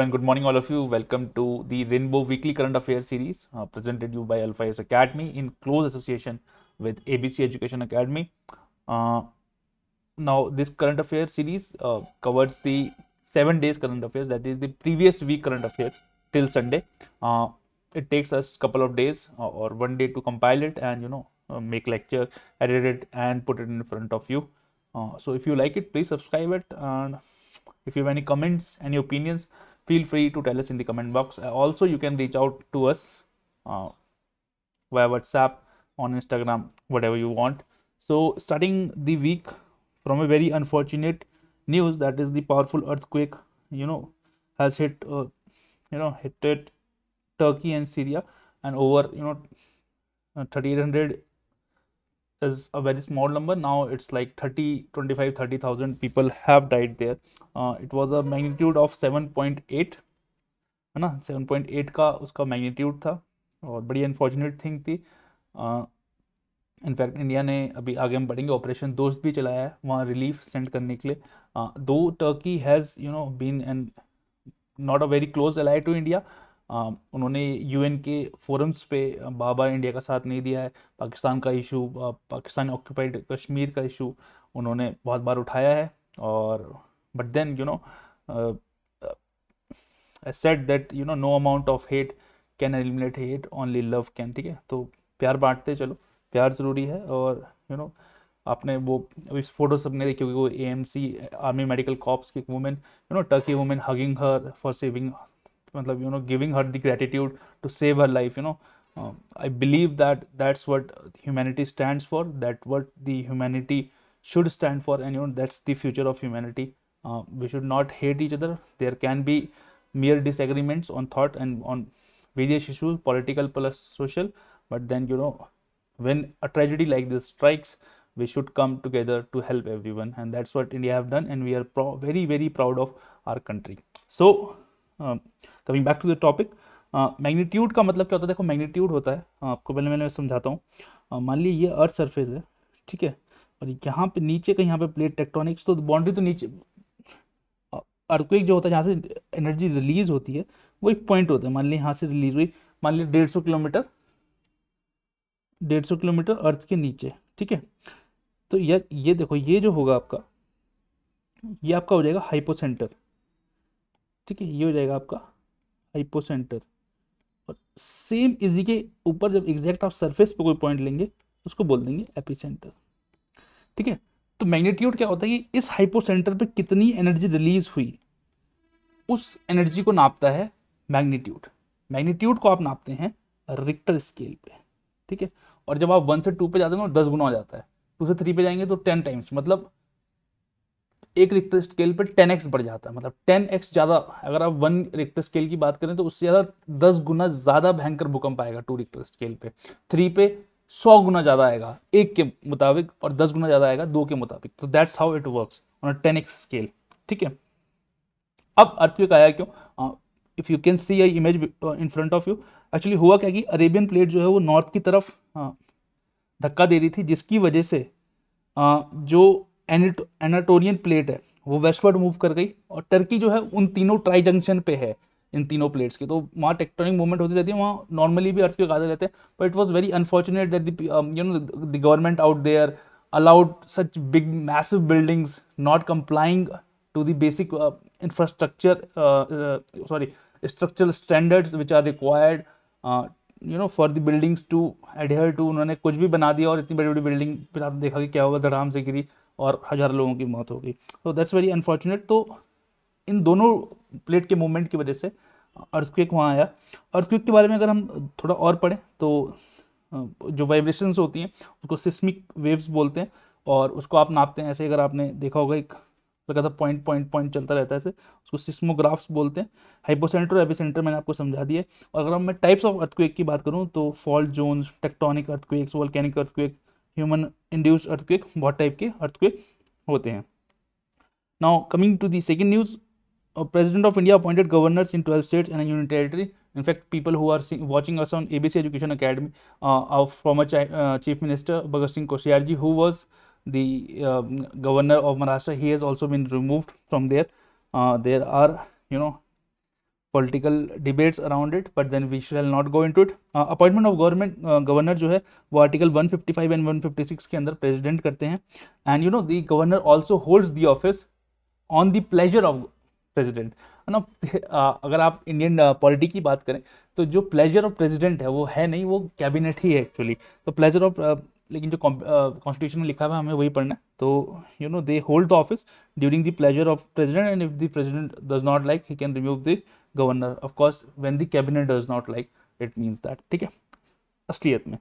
and good morning all of you. Welcome to the Rainbow Weekly Current Affairs series uh, presented you by Alpha S Academy in close association with ABC Education Academy. Uh, now this current affairs series uh, covers the seven days current affairs that is the previous week current affairs till Sunday. Uh, it takes us couple of days uh, or one day to compile it and you know uh, make lecture, edit it and put it in front of you. so if you like it, please subscribe it and if you have any comments, any opinions, feel free to tell us in the comment box uh, also you can reach out to us uh, via whatsapp on instagram whatever you want so starting the week from a very unfortunate news that is the powerful earthquake you know has hit uh, you know hit it, turkey and syria and over you know uh, 3800 is a very small number now it's like 30 25 30000 people have died there uh, it was a magnitude of 7.8 है ना 7.8 का उसका magnitude था और बड़ी unfortunate thing थी in fact uh, India ने अभी आगे हम बढ़ेंगे ऑपरेशन दोस्त भी चलाया है वहाँ रिलीफ सेंड करने के लिए uh, though Turkey has you know been and not a very close ally to India Um, उन्होंने यूएन के फोरम्स पे uh, बाबा इंडिया का साथ नहीं दिया है पाकिस्तान का issue uh, Pakistan occupied Kashmir का इशू उन्होंने बहुत बार उठाया है और but then you know I said that you know no amount of hate can eliminate hate only love can ठीक है तो प्यार बांटते चलो प्यार ज़रूरी है और यू you नो know, आपने वो इस फोटो सबने देखी होगी वो ए आर्मी मेडिकल कॉप्स की women you know Turkey women hugging her for saving matlab, you know giving her the gratitude to save her life you know um, i believe that that's what humanity stands for that what the humanity should stand for and you know that's the future of humanity um, we should not hate each other there can be mere disagreements on thought and on various issues political plus social but then you know when a tragedy like this strikes we should come together to help everyone and that's what india have done and we are very very proud of our country so coming back to the topic magnitude का मतलब क्या होता है देखो magnitude होता है आपको पहले मैंने समझाता हूँ मान ली ये अर्थ सरफेस है ठीक है और यहाँ पे नीचे का यहाँ पे प्लेट टेक्टोनिक्स तो बाउंड्री तो नीचे अर्थक्वेक जो होता है जहाँ से एनर्जी रिलीज होती है वो एक पॉइंट होता है मान ली यहाँ से रिलीज हुई मान ली डेढ़ सौ किलोमीटर डेढ़ सौ किलोमीटर अर्थ के नीचे ठीक है तो ये ये देखो ये जो होगा आपका ये आपका हो जाएगा हाइपोसेंटर ठीक है ये हो जाएगा आपका हाइपोसेंटर और सेम इजी के ऊपर जब एग्जैक्ट आप सरफेस पे कोई पॉइंट लेंगे उसको बोल देंगे एपी ठीक है तो मैग्नीट्यूड क्या होता है कि इस हाइपो सेंटर पर कितनी एनर्जी रिलीज हुई उस एनर्जी को नापता है मैग्नीट्यूड मैग्नीट्यूड को आप नापते हैं रिक्टर स्केल पे ठीक है और जब आप वन से टू पे जाते हैं तो दस गुना हो जाता है टू से थ्री पे जाएंगे तो टेन टाइम्स मतलब एक रिक्टर स्केल पर टेन एक्स बढ़ जाता है मतलब टेन एक्स ज़्यादा अगर आप वन रिक्टर स्केल की बात करें तो उससे ज़्यादा दस गुना ज़्यादा भयंकर भूकंप आएगा टू रिक्टर स्केल पे थ्री पे सौ गुना ज़्यादा आएगा एक के मुताबिक और दस गुना ज़्यादा आएगा दो के मुताबिक तो that's how it work on ten X scale ठीक है अब अर्थक्वेक आया क्यों if you can see I image in front of you actually हुआ क्या कि अरेबियन प्लेट जो है वो नॉर्थ की तरफ धक्का दे रही थी जिसकी वजह से जो एनाटोरियन प्लेट है वो वेस्टवर्ड मूव कर गई और टर्की जो है उन तीनों ट्राई जंक्शन पे है इन तीनों प्लेट्स के तो वहाँ टेक्टोनिक मूवमेंट होती रहती है वहाँ नॉर्मली भी अर्थ के आते रहते हैं but it was very unfortunate that you know the government out there allowed such big massive buildings not complying to the basic infrastructure sorry structural standards which are required you know for the buildings to adhere to उन्होंने कुछ भी बना दिया और इतनी बड़ी बड़ी building फिर आपने देखा कि क्या हुआ धड़ाम से गिरी और हज़ार लोगों की मौत हो गई तो दैट्स वेरी अनफॉर्चुनेट तो इन दोनों प्लेट के मूवमेंट की वजह से अर्थक्वेक वहाँ आया अर्थक्वेक के बारे में अगर हम थोड़ा और पढ़ें तो जो वाइब्रेशंस होती हैं उसको सिस्मिक वेव्स बोलते हैं और उसको आप नापते हैं ऐसे अगर आपने देखा होगा एक लगा था पॉइंट पॉइंट पॉइंट चलता रहता है ऐसे उसको सिस्मोग्राफ्स बोलते हैं हाइपोसेंटर और एपिसेंटर मैंने आपको समझा दिया और अगर मैं टाइप्स ऑफ अर्थक्वेक की बात करूँ तो fault zones tectonic earthquakes volcanic earthquake human induce earthquake बहुत टाइप के अर्थक्विक होते हैं now coming to the second news president of India appointed governors in twelve states and union territory in fact people who are watching us on A B C education academy of former chief minister Bhagat Singh Koshyari ji who was the governor of Maharashtra he has also been removed from there there are you know political debates around it but then we shall not go to it appointment of government governor जो है वो article 155 and one fifty six के अंदर president करते हैं and you know the governor also holds the office on the pleasure of president है ना अगर आप इंडियन पॉलिटी uh, की बात करें तो जो प्लेजर ऑफ प्रेजिडेंट है वो है नहीं वो कैबिनेट ही है एक्चुअली तो प्लेजर ऑफ uh, लेकिन जो कॉन्स्टिट्यूशन uh, में लिखा हुआ है हमें वही पढ़ना है तो you know they hold the office during the pleasure of president and if the president does not like he can remove the governor of course when the cabinet does not like it means that ठीक है असलियत में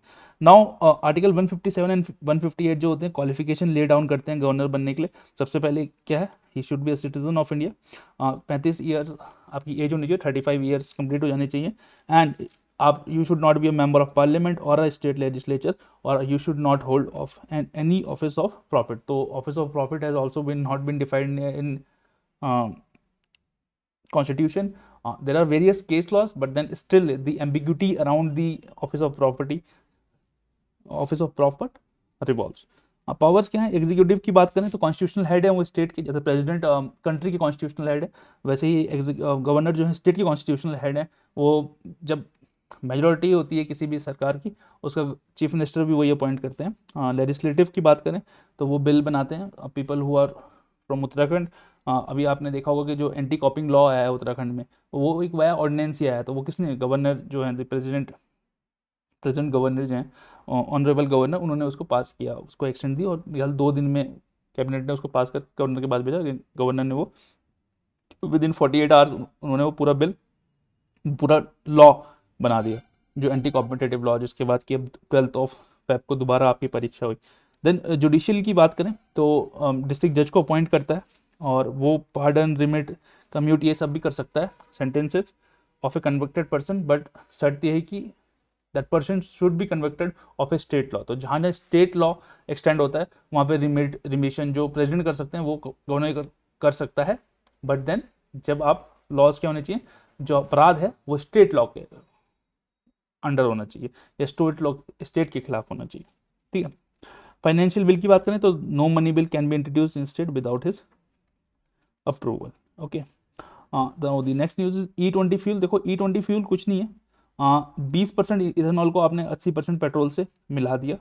now article 157 and 158 जो होते हैं qualification lay down करते हैं governor बनने के लिए सबसे पहले क्या है he should be a citizen of India पैंतीस ईयर आपकी एज होनी चाहिए थर्टी फाइव ईयर्स कंप्लीट हो जाने चाहिए एंड आप you should not be a member of parliament और अ स्टेट लेजिस्लेचर और you should not hold of and any office of profit तो office of profit has also been not been defined in constitution Uh, there are various case laws, but then still the ambiguity around the office of property, office of profit revolves. Powers uh, क्या है executive की बात करें तो constitutional head है वो state के जैसे प्रेसिडेंट कंट्री के कॉन्स्टिट्यूशनल हेड है वैसे ही गवर्नर uh, जो है स्टेट के कॉन्स्टिट्यूशनल हेड है वो जब मेजोरिटी होती है किसी भी सरकार की उसका चीफ मिनिस्टर भी वही अपॉइंट करते हैं लेजिस्लेटिव की बात करें तो वो बिल बनाते हैं people who are from Uttarakhand हाँ, अभी आपने देखा होगा कि जो एंटी कॉपिंग लॉ आया है उत्तराखंड में वो एक वाया ऑर्डिनेंस ही आया तो वो किसने गवर्नर जो है प्रेसिडेंट प्रेजिडेंट गवर्नर जो हैं ऑनरेबल गवर्नर uh, उन्होंने उसको पास किया उसको एक्सटेंड दी और फिलहाल दो दिन में कैबिनेट ने उसको पास कर गवर्नर के पास भेजा गवर्नर ने वो within forty eight hours उन्होंने वो पूरा बिल पूरा लॉ बना दिया जो एंटी कॉम्पिटेटिव लॉ जिसके बाद कि अब ट्वेल्थ ऑफ फेब को दोबारा आपकी परीक्षा हुई देन जुडिशियल की बात करें तो डिस्ट्रिक्ट um, जज को अपॉइंट करता है और वो पार्डन रिमिट कम्यूट ये सब भी कर सकता है sentences of a convicted person but शर्त यही है कि that person should be convicted of a state law तो जहाँ जहाँ स्टेट लॉ एक्सटेंड होता है वहाँ पे रिमिट रिमिशन जो प्रेजिडेंट कर सकते हैं वो गवर्नर कर सकता है बट देन जब आप लॉज क्या होने चाहिए जो अपराध है वो स्टेट लॉ के अंडर होना चाहिए या स्टेट लॉ स्टेट के खिलाफ होना चाहिए ठीक है फाइनेंशियल बिल की बात करें तो no money bill can be introduce in state without his approval okay तो the next news is E twenty fuel देखो ई ट्वेंटी फ्यूल कुछ नहीं है uh, बीस परसेंट इथेनॉल को आपने अस्सी परसेंट पेट्रोल से मिला दिया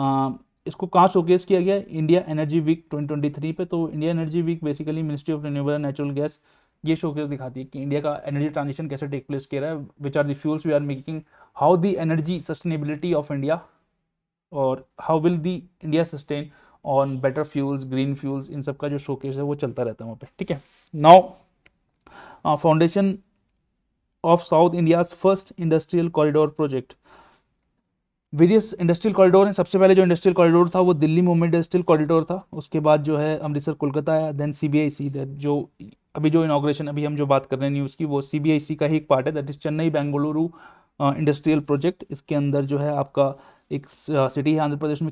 आ, uh, इसको कहाँ शोकेस किया गया इंडिया एनर्जी वीक 2023 पे तो India energy week basically ministry of renewable natural gas ये शोकेस दिखाती है कि इंडिया का एनर्जी ट्रांजिशन कैसे टेक प्लेस कर रहा है which are the fuels we are making how the energy sustainability of India और how will the India sustain on better fuels green fuels इन सब का जो शोकेस है वो चलता रहता है वहाँ पे ठीक है now foundation of south India's first industrial corridor project various industrial corridor हैं सबसे पहले जो इंडस्ट्रियल कॉरिडोर था वो दिल्ली मुंबई इंडस्ट्रियल कॉरिडोर था उसके बाद जो है अमृतसर कोलकाता आया देन सी बी आई सी जो अभी जो इनाग्रेशन अभी हम जो बात कर रहे हैं न्यूज़ की वो सी बी आई सी का ही एक पार्ट है that is Chennai Bengaluru industrial project इसके अंदर जो है आपका एक सिटी है आंध्र प्रदेश में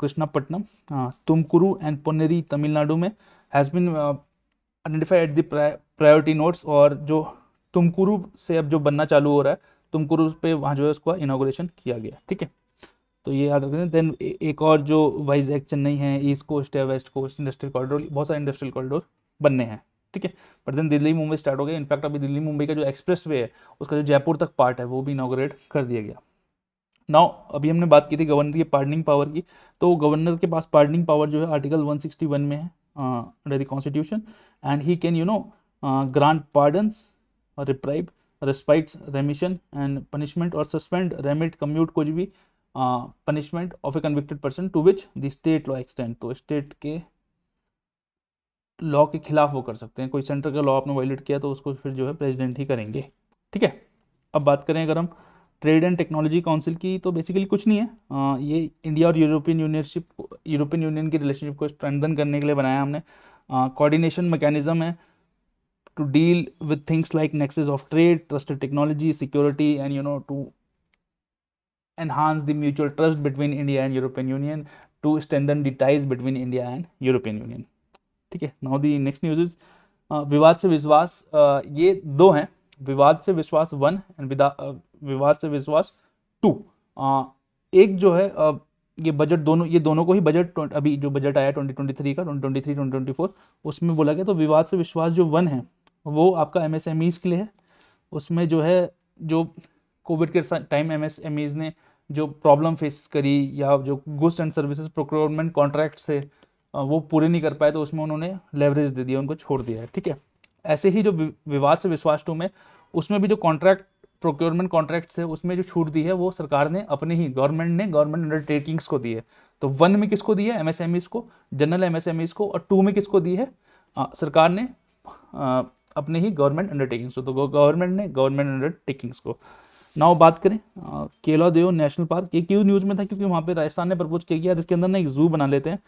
Krishnapatnam Tumakuru and Ponneri Tamil Nadu has been identified at the priority nodes और जो तुमकुरु से अब जो बनना चालू हो रहा है तुमकुरु पे वहाँ जो है उसका इनाग्रेशन किया गया ठीक है तो ये याद रखें देन एक और जो वाइज एक्ट चेन्नई है ईस्ट कोस्ट है वेस्ट कोस्ट इंडस्ट्रियल कॉरिडोर बहुत सारे इंडस्ट्रियल कॉरिडोर बनने हैं ठीक है but then Delhi Mumbai start हो गया इनफैक्ट अभी दिल्ली मुंबई का जो एक्सप्रेस वे है उसका जो जयपुर तक पार्ट है वो भी इनाग्रेट कर दिया गया नाउ अभी हमने बात की थी गवर्नर की पार्डनिंग पावर की तो गवर्नर के पास पार्डनिंग पावर जो है आर्टिकल 161 में है under the constitution and he can you know grant pardons reprieve respite remission and punishment और सस्पेंड रेमिट कम्यूट कुछ भी punishment of a convicted person to which the state law extend तो state के law के खिलाफ वो कर सकते हैं कोई सेंटर का लॉ आपने वायलेट किया तो उसको फिर जो है प्रेजिडेंट ही करेंगे ठीक है अब बात करें अगर हम ट्रेड एंड टेक्नोलॉजी काउंसिल की तो बेसिकली कुछ नहीं है आ, ये इंडिया और यूरोपियन यूनियनशिप यूरोपियन यूनियन की रिलेशनशिप को स्ट्रेंथन करने के लिए बनाया हमने कोऑर्डिनेशन मैकेनिज्म है to deal with things like nexus of trade trusted technology security and you know to enhance the mutual trust between India and European union to strengthen the between India and European union ठीक है now the next news is विवाद से विश्वास uh, ये दो हैं विवाद से विश्वास वन एंड विवाद से विश्वास टू एक जो है ये बजट दोनों ये दोनों को ही बजट अभी जो बजट आया ट्वेंटी ट्वेंटी थ्री का twenty twenty three twenty twenty four उसमें बोला गया तो विवाद से विश्वास जो वन है वो आपका एम एस एम ईज के लिए है उसमें जो है जो कोविड के time M S M Es ने जो प्रॉब्लम फेस करी या जो goods and services procurement contract से वो पूरे नहीं कर पाए तो उसमें उन्होंने लेवरेज दे दिया उनको छोड़ दिया है ठीक है ऐसे ही जो विवाद से विश्वास टू में उसमें भी जो कॉन्ट्रैक्ट प्रोक्योरमेंट कॉन्ट्रैक्ट्स है उसमें जो छूट दी है वो सरकार ने अपने ही गवर्नमेंट ने गवर्नमेंट अंडरटेकिंग्स को दी है तो वन में किसको दी है एमएसएमईज को जनरल एमएसएमई को और टू में किसको दी है आ, सरकार ने आ, अपने ही गवर्नमेंट अंडरटेकिंग्स को तो गवर्नमेंट ने गवर्नमेंट अंडरटेकिंग्स को नाउ बात करें केला देव नेशनल पार्क ये क्यों न्यूज़ में था क्योंकि वहाँ पे राजस्थान ने प्रपोज किया गया जिसके अंदर ना एक जू बना लेते हैं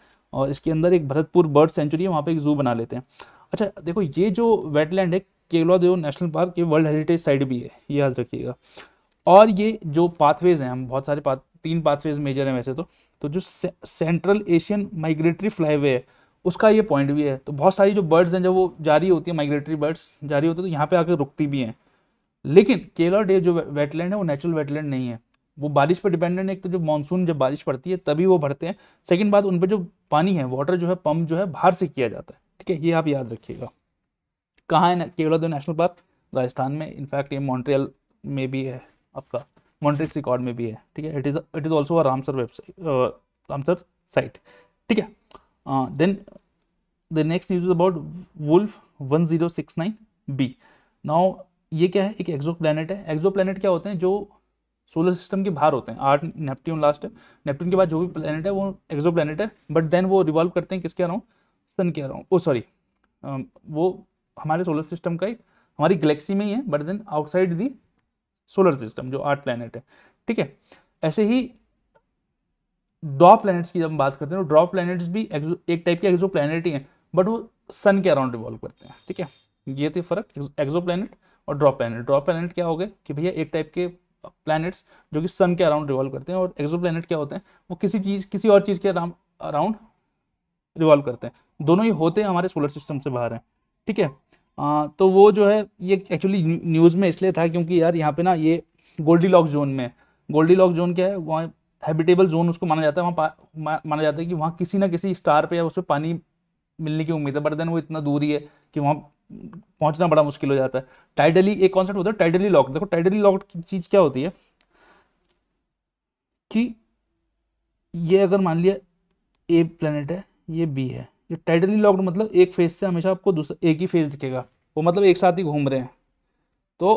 और इसके अंदर एक भरतपुर बर्ड सेंचुरी है वहाँ पे एक जू बना लेते हैं अच्छा देखो ये जो वेटलैंड है केवला देव नेशनल पार्क ये वर्ल्ड हेरिटेज साइट भी है ये याद रखिएगा और ये जो पाथवेज हैं हम बहुत सारे पाथ तीन पाथवेज मेजर हैं वैसे तो तो जो से, सेंट्रल एशियन माइग्रेटरी फ्लाईवे है उसका ये पॉइंट भी है तो बहुत सारी जो बर्ड्स हैं जब वो जारी होती है माइग्रेटरी बर्ड्स जारी होते हैं तो यहाँ पे आकर रुकती भी हैं लेकिन केला डे जो वेटलैंड है वो नेचुरल वेटलैंड नहीं है वो बारिश पर डिपेंडेंट है एक तो जो मानसून जब बारिश पड़ती है तभी वो भरते हैं सेकेंड बात उन पर जो पानी है वाटर जो है पम्प जो है बाहर से किया जाता है ठीक है ये आप याद रखिएगा कहाँ है दो नेशनल पार्क राजस्थान में इनफैक्ट ये मॉन्ट्रियल में भी है आपका मॉन्ट्रिक्स रिकॉर्ड में भी है ठीक है it is it is also a Ramsar website Ramsar site ठीक है then the next news is about wolf one zero six nine B now ये क्या है एक एक्जो प्लानट है एक्जो प्लानट क्या होते हैं जो सोलर सिस्टम के बाहर होते हैं आठ नेपट्ट्यून लास्ट है नेपट्ट्यून के बाद जो भी प्लानट है वो एक्जो प्लानट है बट देन वो रिवॉल्व करते हैं किसके अराउंड सन कह रहा हूँ ओ सॉरी वो हमारे सोलर सिस्टम का एक हमारी गलेक्सी में ही है but then outside the solar system जो आठ प्लानट है ठीक है ऐसे ही ड्रॉ प्लैनेट्स की जब हम बात करते हैं तो ड्रॉ प्लैनेट्स भी एक टाइप के एक्जो प्लैनेट ही हैं बट वो सन के अराउंड रिवॉल्व करते हैं ठीक है ये थे फर्क एक्जो प्लैनेट और ड्रॉ प्लैनेट ड्रॉ प्लैनेट क्या हो गए कि भैया एक टाइप के प्लैनेट्स जो कि सन के अराउंड रिवॉल्व करते हैं और एक्जो प्लैनेट क्या होते हैं वो किसी चीज़ किसी और चीज़ के अराउंड रिवॉल्व करते हैं दोनों ही होते हैं हमारे सोलर सिस्टम से बाहर हैं ठीक है आ, तो वो जो है ये एक्चुअली न्यूज़ में इसलिए था क्योंकि यार यहाँ पे ना ये गोल्डी लॉक जोन में गोल्डी लॉक जोन क्या है वहाँ हैबिटेबल जोन उसको माना जाता है वहाँ मा, माना जाता है कि वहाँ किसी ना किसी स्टार पर या उस पर पानी मिलने की उम्मीद है बट देन वो इतना दूर ही है कि वहाँ पहुँचना बड़ा मुश्किल हो जाता है टाइडली एक कॉन्सेप्ट होता है टाइडली लॉक देखो टाइडली लॉक की चीज़ क्या होती है कि ये अगर मान लिया ए प्लेनेट है ये बी है ये टाइटली लॉक्ड मतलब एक फेज से हमेशा आपको दूसरा एक ही फेज दिखेगा वो मतलब एक साथ ही घूम रहे हैं तो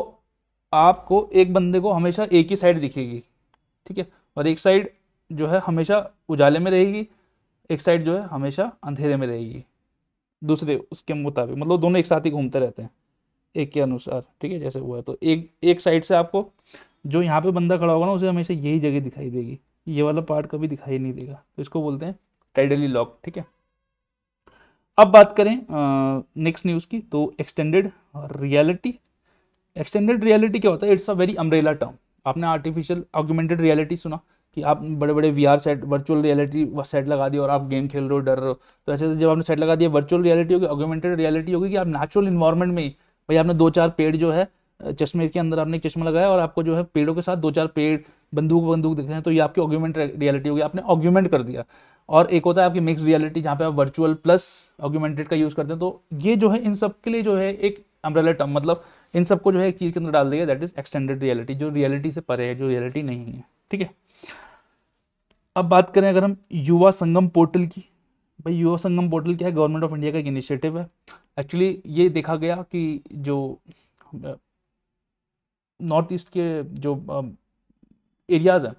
आपको एक बंदे को हमेशा एक ही साइड दिखेगी ठीक है और एक साइड जो है हमेशा उजाले में रहेगी एक साइड जो है हमेशा अंधेरे में रहेगी दूसरे उसके मुताबिक मतलब दोनों एक साथ ही घूमते रहते हैं एक के अनुसार ठीक है जैसे हुआ है तो एक एक साइड से आपको जो यहाँ पे बंदा खड़ा होगा ना उसे हमेशा यही जगह दिखाई देगी ये वाला पार्ट कभी दिखाई नहीं देगा तो इसको बोलते हैं टाइडली लॉक ठीक है अब बात करें नेक्स्ट न्यूज़ की तो एक्सटेंडेड रियलिटी एक्सटेंडेड रियलिटी क्या होता है it's a very umbrella term आपने आर्टिफिशियल ऑगमेंटेड रियलिटी सुना कि आप बड़े बड़े V set virtual reality set लगा दिए और आप गेम खेल रहे हो डर रहे हो तो ऐसे जब आपने सेट लगा दिया वर्चुअल रियलिटी होगी ऑगमेंटेड रियलिटी होगी कि आप नेचुरल इन्वायरमेंट में ही भाई आपने दो चार पेड़ जो है चश्मे के अंदर आपने चश्मा लगाया और आपको जो है पेड़ों के साथ दो चार पेड़ बंदूक बंदूक दिखते हैं तो ये आपकी ऑग्यूमेंट रियलिटी होगी आपने ऑग्यूमेंट कर दिया और एक होता है आपकी मिक्स रियलिटी जहाँ पे आप वर्चुअल प्लस ऑग्यूमेंटेड का यूज़ करते हैं तो ये जो है इन सब के लिए जो है एक अम्ब्रेला टर्म मतलब इन सबको जो है एक चीज़ के अंदर डाल दिया दैट इज एक्सटेंडेड रियलिटी जो रियलिटी से परे है जो रियलिटी नहीं है ठीक है अब बात करें अगर हम युवा संगम पोर्टल की भाई युवा संगम पोर्टल क्या है गवर्नमेंट ऑफ इंडिया का एक इनिशिएटिव है एक्चुअली ये देखा गया कि जो नॉर्थ ईस्ट के जो एरियाज़ हैं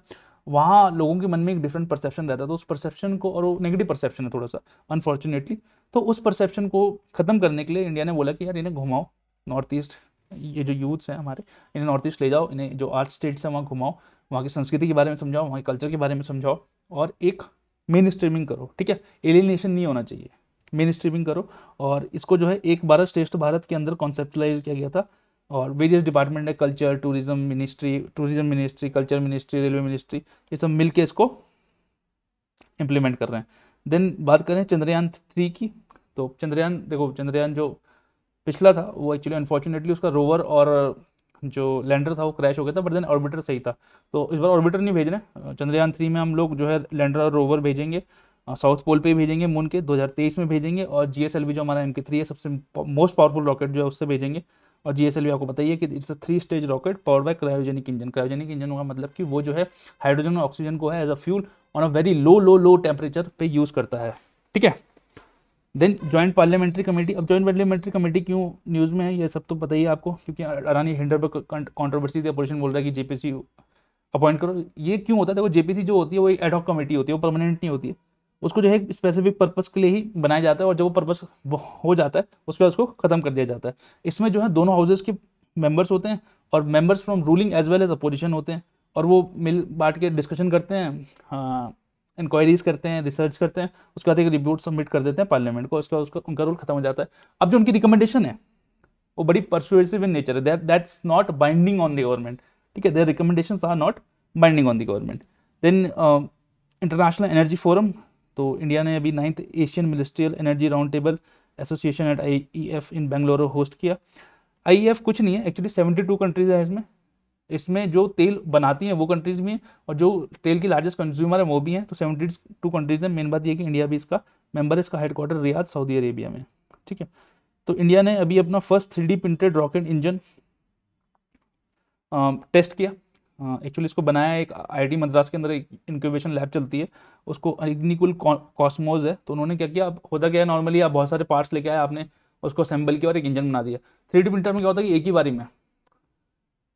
वहाँ लोगों के मन में एक डिफरेंट परसेप्शन रहता है तो उस परसेप्शन को और वो नेगेटिव परसेप्शन है थोड़ा सा अनफॉर्चुनेटली तो उस परसेप्शन को ख़त्म करने के लिए इंडिया ने बोला कि यार इन्हें घुमाओ नॉर्थ ईस्ट ये जो यूथ्स हैं हमारे इन्हें नॉर्थ ईस्ट ले जाओ इन्हें जो आर्ट स्टेट्स हैं वहाँ घुमाओ वहाँ की संस्कृति के बारे में समझाओ वहाँ के कल्चर के बारे में समझाओ और एक मेन स्ट्रीमिंग करो ठीक है एलिनेशन नहीं होना चाहिए मेन स्ट्रीमिंग करो और इसको जो है एक भारत तो श्रेष्ठ भारत के अंदर कॉन्सेप्टलाइज किया गया था और वेरियस डिपार्टमेंट है culture tourism ministry tourism ministry culture ministry railway ministry ये सब मिल इसको इम्प्लीमेंट कर रहे हैं देन बात करें चंद्रयान थ्री की तो चंद्रयान देखो चंद्रयान जो पिछला था वो एक्चुअली अनफॉर्चुनेटली उसका रोवर और जो लैंडर था वो क्रैश हो गया था बट देन ऑर्बिटर सही था तो इस बार ऑर्बिटर नहीं भेज रहे चंद्रयान थ्री में हम लोग जो है लैंडर और रोवर भेजेंगे साउथ पोल पे भेजेंगे मून के 2023 में भेजेंगे और जी जो हमारा एम के थ्री है सबसे मोस्ट पावरफुल रॉकेट जो है उससे भेजेंगे और जी भी आपको बताइए कि it's a three stage rocket power by cryogenic engine cryogenic engine का मतलब कि वो जो है हाइड्रोजन और ऑक्सीजन को है as a fuel on a very low low low temperature पे यूज़ करता है ठीक है देन ज्वाइंट पार्लियामेंट्री कमेटी अब जॉइंट पार्लियामेंट्री कमेटी क्यों न्यूज़ में है ये सब तो पता ही आपको क्योंकि अरानी पर कॉन्ट्रोवर्सी थी अपोजिशन बोल रहा है कि जेपीसी अपॉइंट करो ये क्यों होता है देखो जेपीसी जो होती है वो एडॉक कमेटी होती है वो परमानेंट नहीं होती है उसको जो है स्पेसिफिक पर्पस के लिए ही बनाया जाता है और जब वो पर्पस हो जाता है उस पर उसको ख़त्म कर दिया जाता है इसमें जो है दोनों हाउसेज के मेंबर्स होते हैं और members from ruling as well as opposition होते हैं और वो मिल बांट के डिस्कशन करते हैं इंक्वायरीज़ हाँ, करते हैं रिसर्च करते हैं उसके बाद एक रिपोर्ट सबमिट कर देते हैं पार्लियामेंट को उसके बाद उसका उनका रोल खत्म हो जाता है अब जो उनकी रिकमेंडेशन है वो बड़ी परसुएसिव इन नेचर है that's not binding on the government ठीक है their recommendation are not binding on the government then international energy forum तो इंडिया ने अभी ninth Asian ministerial energy round table association at I in Bangalore host किया I e कुछ नहीं है actually seventy two countries हैं इसमें इसमें जो तेल बनाती हैं वो कंट्रीज भी हैं और जो तेल की लार्जेस्ट कंज्यूमर हैं वो भी हैं तो सेवेंटी टू कंट्रीज हैं मेन बात यह कि इंडिया भी इसका मेंबर इसका हेडक्वार्टर रियाद सऊदी अरेबिया में ठीक है तो इंडिया ने अभी अपना first three printed rocket engine test किया एक्चुअली इसको बनाया एक आईटी मद्रास के अंदर एक इंक्यूबेशन लैब चलती है उसको इग्निकुल कॉस्मोज है तो उन्होंने क्या किया होता क्या है नॉर्मली आप बहुत सारे पार्ट्स लेके आए आपने उसको असेंबल किया और एक इंजन बना दिया थ्री प्रिंटर में क्या होता है कि एक ही बारी में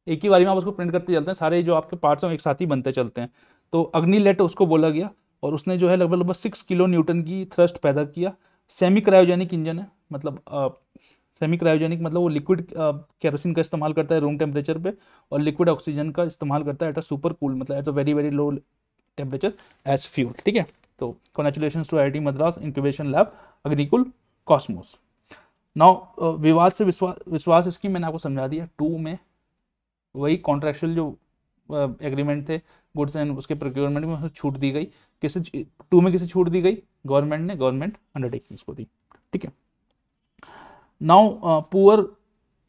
एक ही बारी में आप उसको प्रिंट करते चलते हैं सारे जो आपके पार्ट्स हैं एक साथ ही बनते चलते हैं तो अग्निलेट उसको बोला गया और उसने जो है लगभग लगभग सिक्स किलो न्यूटन की थ्रस्ट पैदा किया सेमी क्रायोजेनिक इंजन है मतलब सेमी क्रायोजेनिक मतलब वो लिक्विड कैरोसिन का इस्तेमाल करता है रूम टेम्परेचर पे और लिक्विड ऑक्सीजन का इस्तेमाल करता है एट अ सुपर कूल मतलब at a very very low temperature as fuel ठीक है तो congratulation to I Madras incubation lab Agnikul Cosmos now विवाद से विश्वास विश्वास इसकी मैंने आपको समझा दिया टू में वही कॉन्ट्रेक्चुअल जो एग्रीमेंट uh, थे गुड्स एंड उसके प्रोक्योरमेंट में छूट दी गई किसे टू में किसे छूट दी गई गवर्नमेंट ने गवर्नमेंट अंडरटेकिंग्स को दी ठीक है Now, uh, poor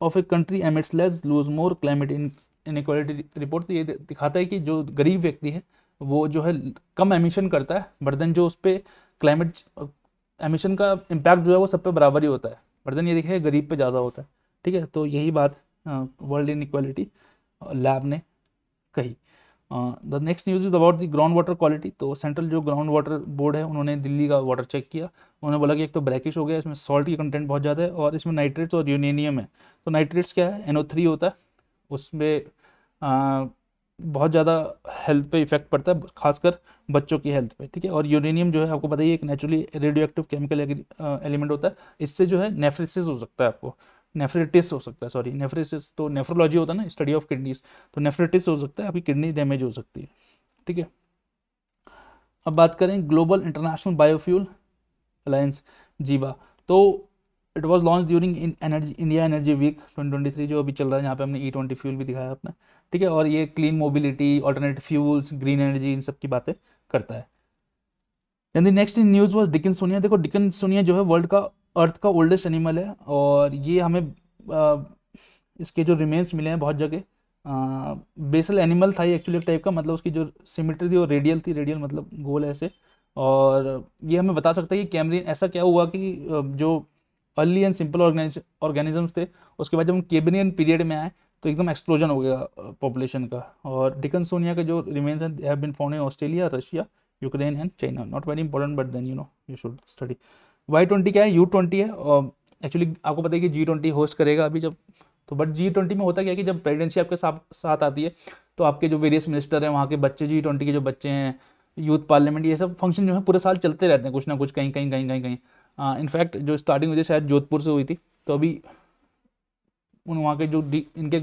of a country emits less, lose more, climate in inequality report तो ये दिखाता है कि जो गरीब व्यक्ति है वो जो है कम एमिशन करता है बट देन जो उस पर क्लाइमेट एमिशन का इम्पैक्ट जो है वो सब पे बराबर ही होता है बट देन ये देखिए गरीब पे ज़्यादा होता है ठीक है तो यही बात वर्ल्ड इनक्वालिटी लैब ने कही the next news is about the ground water quality तो सेंट्रल जो ग्राउंड वाटर बोर्ड है उन्होंने दिल्ली का वाटर चेक किया उन्होंने बोला कि एक तो ब्रैकिश हो गया इसमें सॉल्ट की कंटेंट बहुत ज़्यादा है और इसमें नाइट्रेट्स और यूरेनियम है तो नाइट्रेट्स क्या है एनओ थ्री होता है उसमें uh, बहुत ज़्यादा हेल्थ पे इफेक्ट पड़ता है खासकर बच्चों की हेल्थ पे ठीक है और यूरेनियम जो है आपको पता ही एक naturally radio active chemical element होता है इससे जो है नेफ्रिसिस हो सकता है आपको नेफ्रेटिस हो सकता है सॉरी नेफ्रेसिस तो नेफ्रोलॉजी होता है ना स्टडी ऑफ किडनीज तो नेफ्रेटिस हो सकता है आपकी किडनी डैमेज हो सकती है ठीक है अब बात करें ग्लोबल इंटरनेशनल बायोफ्यूल अलायंस जीवा तो it was launch during in energy India energy week 2023 जो अभी चल रहा है यहाँ पे हमने ई ट्वेंटी फ्यूल भी दिखाया अपना ठीक है और ये clean mobility alternate fuels green energy इन सब की बातें करता है and the next news was dickinsonia देखो डिकन सोनिया जो है वर्ल्ड का अर्थ का ओल्डेस्ट एनिमल है और ये हमें आ, इसके जो रिमेन्स मिले हैं बहुत जगह बेसल एनिमल था ये एक्चुअली एक टाइप का मतलब उसकी जो सिमिट्री थी वो रेडियल थी रेडियल मतलब गोल ऐसे और ये हमें बता सकता है कि कैमरिन ऐसा क्या हुआ कि जो अर्ली एंड सिंपल ऑर्गेनिजम्स थे उसके बाद जब हम केबनियन पीरियड में आए तो एकदम एक्सप्लोजन हो गया पॉपुलेशन का और डिकनसोनिया के जो रिमेन्स हैं have been found in Australia Russia Ukraine and China not very important but then you know you should study Y twenty क्या है यू ट्वेंटी है एक्चुअली आपको पता है कि जी ट्वेंटी होस्ट करेगा अभी जब तो बट जी ट्वेंटी में होता क्या है कि जब प्रेगनेंसी आपके साथ साथ आती है तो आपके जो वेरियस मिनिस्टर हैं वहाँ के बच्चे जी ट्वेंटी के जो बच्चे हैं यूथ पार्लियामेंट ये सब फंक्शन जो है पूरे साल चलते रहते हैं कुछ ना कुछ कहीं कहीं कहीं कहीं कहीं इनफैक्ट जो स्टार्टिंग मुझे शायद जोधपुर से हुई थी तो अभी उन वहाँ के जो इनके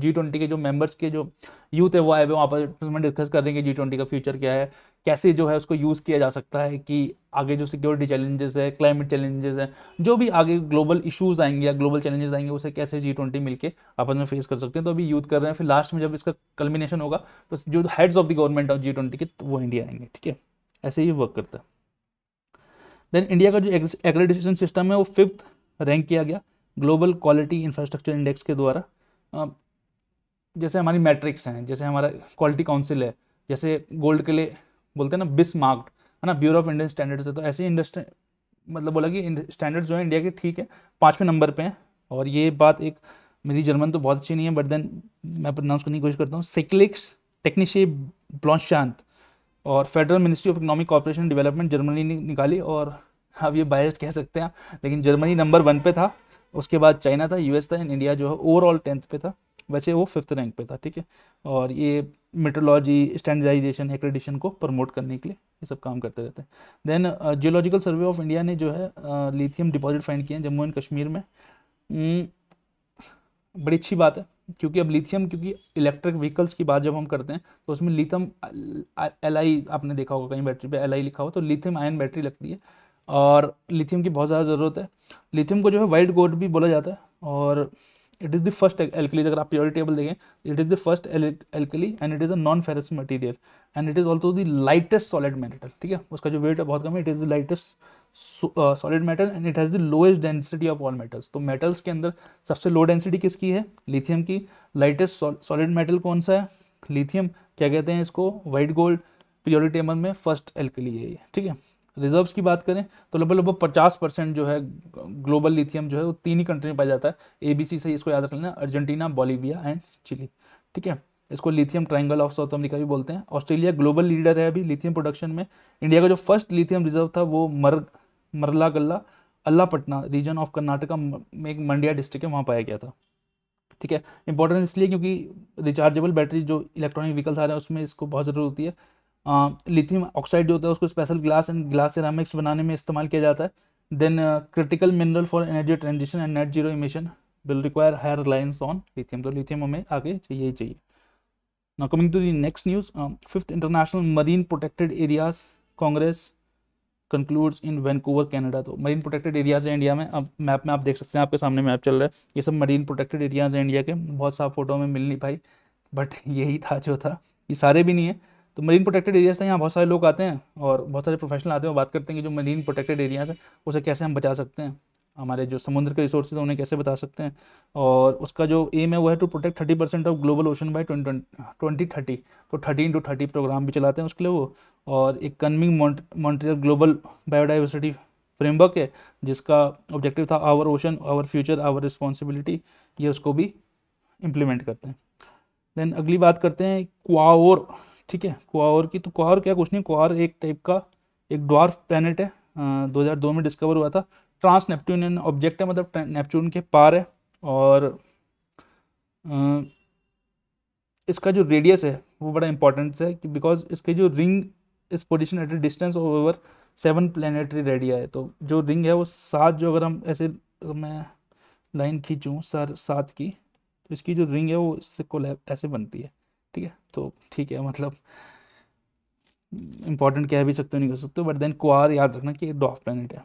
जी ट्वेंटी के जो मेंबर्स के जो यूथ है वो आए हुए वहाँ पर उसमें डिस्कस कर रहे हैं कि जी ट्वेंटी का फ्यूचर क्या है कैसे जो है उसको यूज़ किया जा सकता है कि आगे जो सिक्योरिटी चैलेंजेस है क्लाइमेट चैलेंजेस हैं जो भी आगे ग्लोबल इशूज़ आएंगे या ग्लोबल चैलेंजेस आएंगे उसे कैसे जी ट्वेंटी मिलकर आपस में फेस कर सकते हैं तो अभी यूथ कर रहे हैं फिर लास्ट में जब इसका कल्मिनेशन होगा तो जो heads of the government of G twenty के तो वो इंडिया आएंगे ठीक है ऐसे ही वर्क करता है देन इंडिया का जो एक्रेडिटेशन सिस्टम है वो फिफ्थ रैंक किया गया ग्लोबल क्वालिटी इंफ्रास्ट्रक्चर इंडेक्स के द्वारा जैसे हमारी मैट्रिक्स हैं जैसे हमारा क्वालिटी काउंसिल है जैसे गोल्ड के लिए बोलते हैं ना बिस मार्क्ड है ना ब्यूरो ऑफ इंडियन स्टैंडर्ड्स है तो ऐसे इंडस्ट्री मतलब बोला कि स्टैंडर्ड्स जो है इंडिया के ठीक है पाँचवें नंबर पर हैं और ये बात एक मेरी जर्मन तो बहुत अच्छी नहीं है बट देन मैं प्रोनाउंस करने की कोशिश करता हूँ सिक्लिक्स टेक्निशी ब्लॉन्शांत और federal ministry of economic cooperation development Germany ने निकाली और अब ये बायस कह सकते हैं लेकिन जर्मनी नंबर वन पे था उसके बाद चाइना था यूएस था एंड इंडिया जो है ओवरऑल टेंथ पे था वैसे वो फिफ्थ रैंक पे था ठीक है और ये मेट्रोलॉजी स्टैंडर्डाइजेशन एक्रेडिशन को प्रमोट करने के लिए ये सब काम करते रहते हैं then geological survey of India ने जो है लिथियम डिपॉजिट फाइंड किए हैं जम्मू एंड कश्मीर में hmm, बड़ी अच्छी बात है क्योंकि अब लिथियम क्योंकि इलेक्ट्रिक व्हीकल्स की बात जब हम करते हैं तो उसमें लिथियम एल uh, आपने देखा होगा कहीं बैटरी पे एल लिखा हो तो लिथियम आयन बैटरी लगती है और लिथियम की बहुत ज़्यादा ज़रूरत है लिथियम को जो है वाइट गोल्ड भी बोला जाता है और it is the first alkali अगर आप प्योरी टेबल देखें it is the first alkali and it is a non ferrous material and it is also the lightest solid metal ठीक है उसका जो वेट है बहुत कम है it is the lightest solid metal and it has the lowest density of all metals तो metals के अंदर सबसे लो डेंसिटी किसकी है लिथियम की लाइटेस्ट सॉलिड मेटल कौन सा है लिथियम क्या कहते हैं इसको वाइट गोल्ड प्योरी टेबल में फर्स्ट एल्कली है ये ठीक है रिजर्व्स की बात करें तो लगभग लगभग पचास परसेंट जो है ग्लोबल लिथियम जो है वो तीन ही कंट्री में पाया जाता है ए बी सी से इसको याद रख लेना अर्जेंटीना बॉलीविया एंड चिली ठीक है इसको lithium triangle of South America भी बोलते हैं ऑस्ट्रेलिया ग्लोबल लीडर है अभी लिथियम प्रोडक्शन में इंडिया का जो फर्स्ट लिथियम रिजर्व था वो मर मरला गल्ला अल्लापटना रीजन ऑफ कर्नाटका में एक मंडिया डिस्ट्रिक्ट है वहाँ पाया गया था ठीक है इंपॉर्टेंस इसलिए क्योंकि रिचार्जेबल बैटरी जो इलेक्ट्रॉनिक व्हीकल्स आ रहे हैं उसमें इसको बहुत ज़रूरत होती है लिथियम ऑक्साइड जो होता है उसको special glass and glass ceramics बनाने में इस्तेमाल किया जाता है then critical mineral for energy transition and net zero emission will require higher reliance on lithium तो लिथियम हमें आगे चाहिए ही चाहिए now coming to the next news fifth international marine protected areas congress concludes in Vancouver Canada तो marine protected areas है India में अब मैप में आप देख सकते हैं आपके सामने मैप चल रहा है ये सब मरीन प्रोटेक्टेड एरियाज हैं इंडिया के बहुत साफ फोटो में मिल नहीं पाई बट यही था जो था ये सारे भी नहीं है तो मरीन प्रोटेक्टेड एरियाज़ हैं यहाँ बहुत सारे लोग आते हैं और बहुत सारे प्रोफेशनल आते हैं और बात करते हैं कि जो मरीन प्रोटेक्टेड एरियाज़ हैं उसे कैसे हम बचा सकते हैं हमारे जो समुद्र के रिसोर्स हैं उन्हें कैसे बता सकते हैं और उसका जो एम है वो है to protect thirty percent of global ocean by twenty thirty तो थर्टी इंटू थर्टी प्रोग्राम भी चलाते हैं उसके लिए वो और एक Kunming Montreal global biodiversity framework है जिसका ऑब्जेक्टिव था our ocean our future our responsibility ये उसको भी इम्प्लीमेंट करते हैं देन अगली बात करते हैं क्वाओर ठीक है कुआर की तो कुआर क्या कुछ नहीं कुआर एक टाइप का एक डॉर्फ प्लानट है दो हज़ार दो में डिस्कवर हुआ था ट्रांस नेपट्टूनियन ऑब्जेक्ट है मतलब नेपट्टून के पार है और आ, इसका जो रेडियस है वो बड़ा इंपॉर्टेंट है कि बिकॉज इसके जो ring is position at a distance over seven planetary radii है तो जो रिंग है वो सात जो अगर हम ऐसे मैं लाइन खींचूँ सर सात की तो इसकी जो रिंग है वो इससे कोलैब ऐसे बनती है ठीक है तो ठीक है मतलब इंपॉर्टेंट कह भी सकते हो नहीं कह सकते बट देन क्वार याद रखना कि डॉफ प्लानट है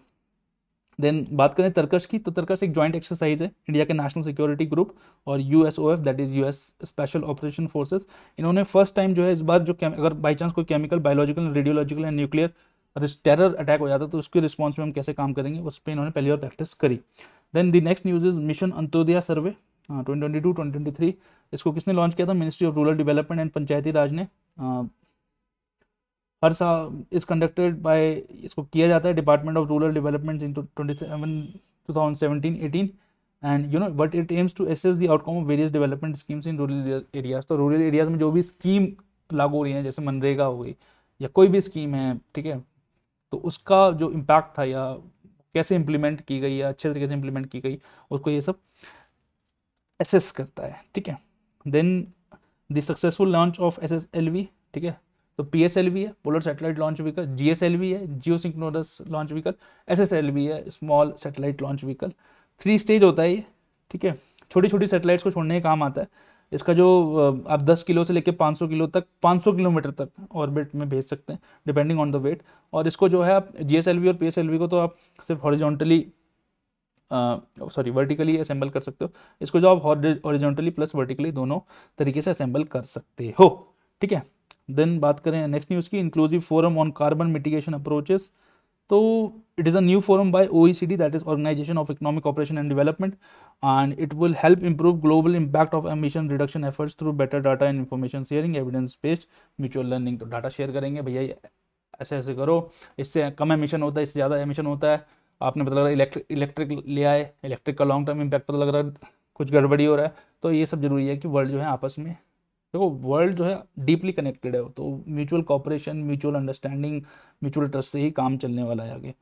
देन बात करें तर्कश की तो तर्कश एक जॉइंट एक्सरसाइज है इंडिया के नेशनल सिक्योरिटी ग्रुप और USOF F that is US special operation forces इन्होंने फर्स्ट टाइम जो है इस बार जो अगर बाई चांस कोई chemical biological radiological and nuclear terror attack हो जाता है तो उसके रिस्पॉन्स में हम कैसे काम करेंगे उस पर इन्होंने पहली बार प्रैक्टिस करी then the next news is mission Antyodaya survey हाँ twenty twenty two twenty twenty three इसको किसने लॉन्च किया था ministry of rural development and Panchayati Raj ने हर साल इस कंडक्टेड बाय इसको किया जाता है department of rural development in twenty seven two thousand eighteen and you know but it aims to assess the outcome of various development schemes in rural areas तो rural areas में जो भी scheme लागू हो रही है जैसे मनरेगा हो गई या कोई भी स्कीम है ठीक है तो उसका जो इम्पैक्ट था या कैसे इम्प्लीमेंट की गई या अच्छे तरीके से इम्प्लीमेंट की गई उसको ये सब एसेस करता है ठीक है then the successful launch of S S L V ठीक है तो पी एस एल वी है polar satellite launch vehicle G S L V है geo synchronous launch vehicle S S L V है small satellite launch vehicle three stage होता है ये ठीक है छोटी छोटी सेटेलाइट्स को छोड़ने का काम आता है इसका जो आप 10 किलो से लेकर 500 किलो तक 500 किलोमीटर तक ऑर्बिट में भेज सकते हैं डिपेंडिंग ऑन द वेट और इसको जो है आप जी और पी को तो आप सिर्फ हॉरिजॉन्टली सॉरी वर्टिकली असेंबल कर सकते हो इसको जो आप ऑरिजेंटली प्लस वर्टिकली दोनों तरीके से असेंबल कर सकते हो ठीक है देन बात करें नेक्स्ट न्यूज़ की inclusive forum on carbon mitigation approaches तो it is a new forum by OECD that is organisation of economic operation and development and it will help improve global impact of emission reduction efforts through better data and information sharing evidence based mutual learning तो data share करेंगे भैया ऐसे ऐसे करो इससे कम emission होता है इससे ज़्यादा एमिशन होता है आपने पता लग रहा है इलेक्ट्रिक ले लिया है इलेक्ट्रिक का लॉन्ग टर्म इम्पैक्ट पता लग रहा है कुछ गड़बड़ी हो रहा है तो ये सब जरूरी है कि वर्ल्ड जो है आपस में देखो वर्ल्ड जो है डीपली कनेक्टेड है तो mutual cooperation mutual understanding mutual trust से ही काम चलने वाला है आगे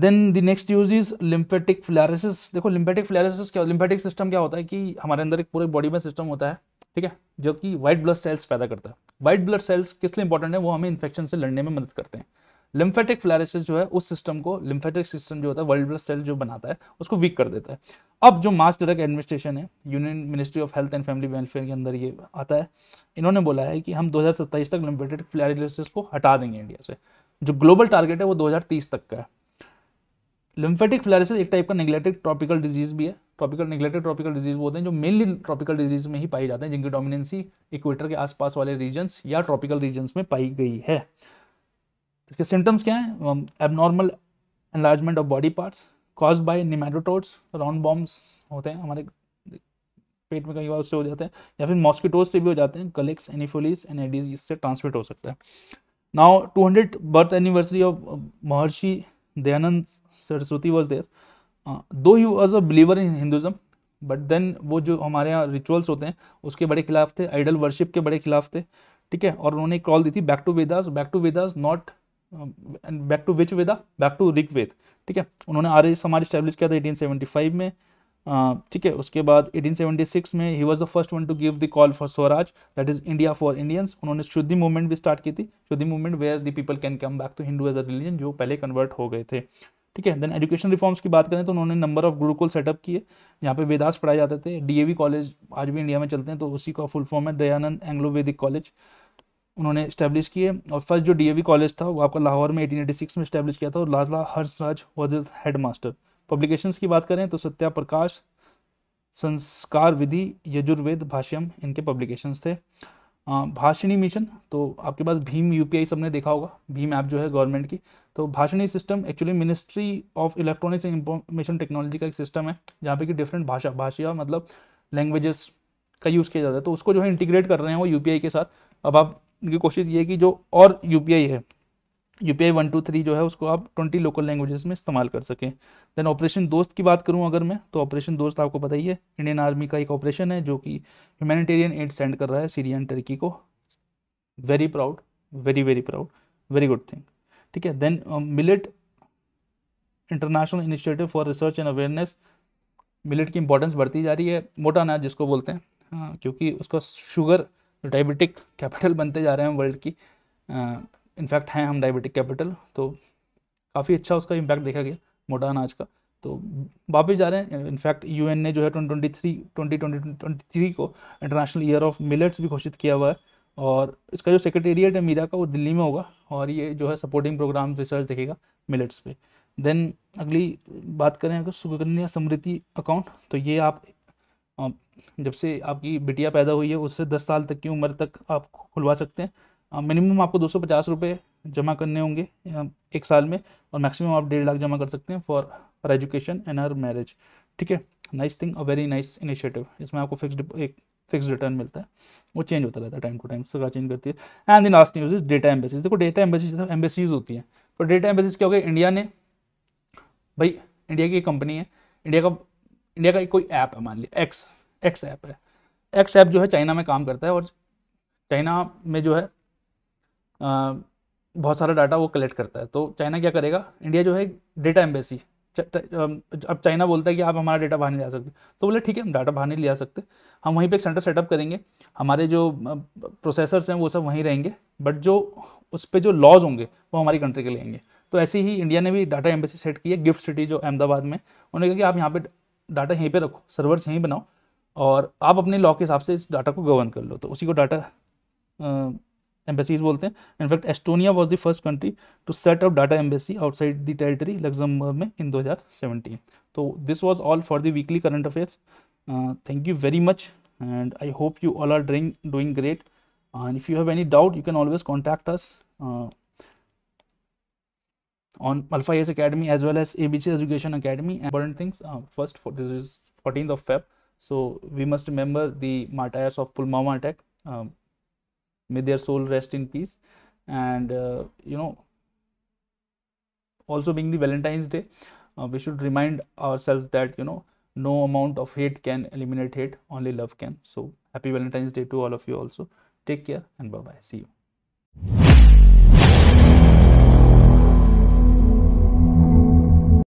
then the next news is lymphatic filariasis देखो लिम्फेटिक फ्लैरिस क्या लिम्फेटिक सिस्टम क्या होता है कि हमारे अंदर एक पूरे बॉडी में सिस्टम होता है ठीक है जो कि व्हाइट ब्लड सेल्स पैदा करता है व्हाइट ब्लड सेल्स किस लिए इंपॉर्टेंट है वो हमें इन्फेक्शन से लड़ने में मदद करते हैं लिम्फेटिक फ्लैरिसिस जो है उस सिस्टम को लिम्फेटिक सिस्टम जो होता है वर्ल्ड ब्लड सेल जो बनाता है उसको वीक कर देता है अब जो मास डायरेक्ट एडमिनिस्ट्रेशन है union ministry of health and family welfare के अंदर ये आता है इन्होंने बोला है कि हम दो तक लिम्फेटिक फ्लैरिसिस को हटा देंगे इंडिया से जो ग्लोबल टारगेट है वो दो तक का है लिम्फेटिक फ्लैरिसिस एक टाइप का निगलेटिक ट्रॉपिकल डिजीज भी है ट्रॉपिकल निगलेटेड ट्रॉपिकल डिजीज बोलते हैं जो मेनली ट्रॉपिकल डिजीज में ही पाई जाते हैं जिनकी डोमिनेंसी इक्वेटर के आसपास वाले रीजन या ट्रॉपिकल रीजन में पाई गई है इसके सिम्टम्स क्या हैं abnormal enlargement of body parts cause by nematodes round worms होते हैं हमारे पेट में कई बार उससे हो जाते हैं या फिर मॉस्किटोज से भी हो जाते हैं कलेक्स एनिफोलिस एंड एडीज इससे ट्रांसमिट हो सकता है now two hundred birth anniversary of Maharshi Dayanand Saraswati was there though he was a believer in Hinduism but then वो जो हमारे यहाँ रिचुअल्स होते हैं उसके बड़े खिलाफ थे आइडल वर्शिप के बड़े खिलाफ थे ठीक है और उन्होंने कॉल दी थी back to Vedas back to Vedas not and back to which Veda back to Rig Veda ठीक है उन्होंने आर्य समाज स्टैब्लिश किया था 1875 में ठीक है उसके बाद 1876 में ही was the first one to give the call for Swaraj that is India for Indians उन्होंने शुद्धि मूवमेंट भी स्टार्ट की थी Shuddhi movement where the people can come back to Hindu as a religion जो पहले कन्वर्ट हो गए थे ठीक है देन एजुकेशन रिफॉर्म्स की बात करें तो उन्होंने नंबर ऑफ गुरुकुल सेटअप किए जहाँ पे वेदास पढ़ाए जाते थे डीएवी कॉलेज आज भी इंडिया में चलते हैं तो उसी का फुल फॉर्म है दयानंद एंग्लो कॉलेज उन्होंने स्टैब्लिश किए और फर्स्ट जो डीएवी कॉलेज था वो आपका लाहौर में 1886 में स्टैब्लिश किया था और लाजला Hansraj was his head master publications की बात करें तो सत्या प्रकाश संस्कार विधि यजुर्वेद भाष्यम इनके पब्लिकेशंस थे भाषणी मिशन तो आपके पास भीम यूपीआई सबने देखा होगा भीम ऐप जो है गवर्नमेंट की तो Bhashini system actually ministry of electronics and information technology का एक सिस्टम है जहाँ पे कि डिफरेंट भाषा भाषा मतलब लैंग्वेजेस का यूज़ किया जाता है तो उसको जो है इंटीग्रेट कर रहे हैं वो यूपीआई के साथ अब आप उनकी कोशिश ये कि जो और यू है U P I one two three जो है उसको आप ट्वेंटी लोकल लैंग्वेजेस में इस्तेमाल कर सकें देन ऑपरेशन दोस्त की बात करूं अगर मैं तो ऑपरेशन दोस्त आपको पता ही है इंडियन आर्मी का एक ऑपरेशन है जो कि ह्यूमैनिटेरियन एड सेंड कर रहा है सीरिया एंड टर्की को very proud very very proud very good thing ठीक है then millet international initiative for research and awareness millet की इंपॉर्टेंस बढ़ती जा रही है मोटा अनाज जिसको बोलते हैं हाँ, क्योंकि उसका शुगर डायबिटिक कैपिटल बनते जा रहे हैं वर्ल्ड की इनफैक्ट हैं हम डायबिटिक कैपिटल तो काफ़ी अच्छा उसका इम्पैक्ट देखा गया मोटा अनाज का तो वापस जा रहे हैं इनफैक्ट यू ने जो है twenty twenty three twenty twenty twenty three को इंटरनेशनल ईयर ऑफ मिलेट्स भी घोषित किया हुआ है और इसका जो सेक्रेटेरिएट है मीरा का वो दिल्ली में होगा और ये जो है सपोर्टिंग प्रोग्राम रिसर्च देखेगा मिलेट्स पे देन अगली बात करें अगर सुकन्या समृद्धि अकाउंट तो ये आप जब से आपकी बिटिया पैदा हुई है उससे दस साल तक की उम्र तक आप खुलवा सकते हैं मिनिमम आपको दो सौ पचास रुपये जमा करने होंगे एक साल में और मैक्सिमम आप डेढ़ लाख जमा कर सकते हैं for for education and her marriage ठीक है nice thing a very nice initiative इसमें आपको फिक्स एक फिक्स रिटर्न मिलता है वो चेंज होता रहता है टाइम टू टाइम सरकार चेंज करती है and then last news is data embassies देखो डेटा एम्बेसीज एम्बेसीज होती हैं तो डेटा एम्बेसीज क्या हो गया इंडिया ने भाई इंडिया की एक कंपनी है इंडिया का इंडिया का एक कोई ऐप है मान लिया एक्स एक्स ऐप है एक्स ऐप जो है चाइना में काम करता है और चाइना में जो है बहुत सारा डाटा वो कलेक्ट करता है तो चाइना क्या करेगा इंडिया जो है डेटा एम्बेसी अब चाइना बोलता है कि आप हमारा डाटा बाहर नहीं ला सकते तो बोले ठीक है हम डाटा बाहर नहीं ले जा सकते हम वहीं पे एक सेंटर सेटअप करेंगे हमारे जो प्रोसेसर्स हैं वो सब वहीं रहेंगे बट जो उस पर जो लॉज होंगे वो हमारी कंट्री के लेंगे तो ऐसे ही इंडिया ने भी डाटा एम्बेसी सेट की है गिफ्ट सिटी जो अहमदाबाद में उन्होंने कहा कि आप यहाँ पे डाटा यहीं पर रखो सर्वर्स यहीं बनाओ और आप अपने लॉ के हिसाब से इस डाटा को गवर्न कर लो तो उसी को डाटा एम्बेसीज बोलते हैं in fact Estonia was the first country to set up data embassy outside the territory Luxembourg में इन 2017 तो this was all for the weekly current affairs thank you very much and I hope you all are during doing great and if you have any doubt you can always contact us on अल्फाइस academy as well as A B C education academy important things first this is fourteen of fifth So we must remember the martyrs of Pulmama attack. Um, may their soul rest in peace. And uh, you know, also being the Valentine's Day, uh, we should remind ourselves that you know no amount of hate can eliminate hate. Only love can. So happy Valentine's Day to all of you. Also take care and bye bye. See you.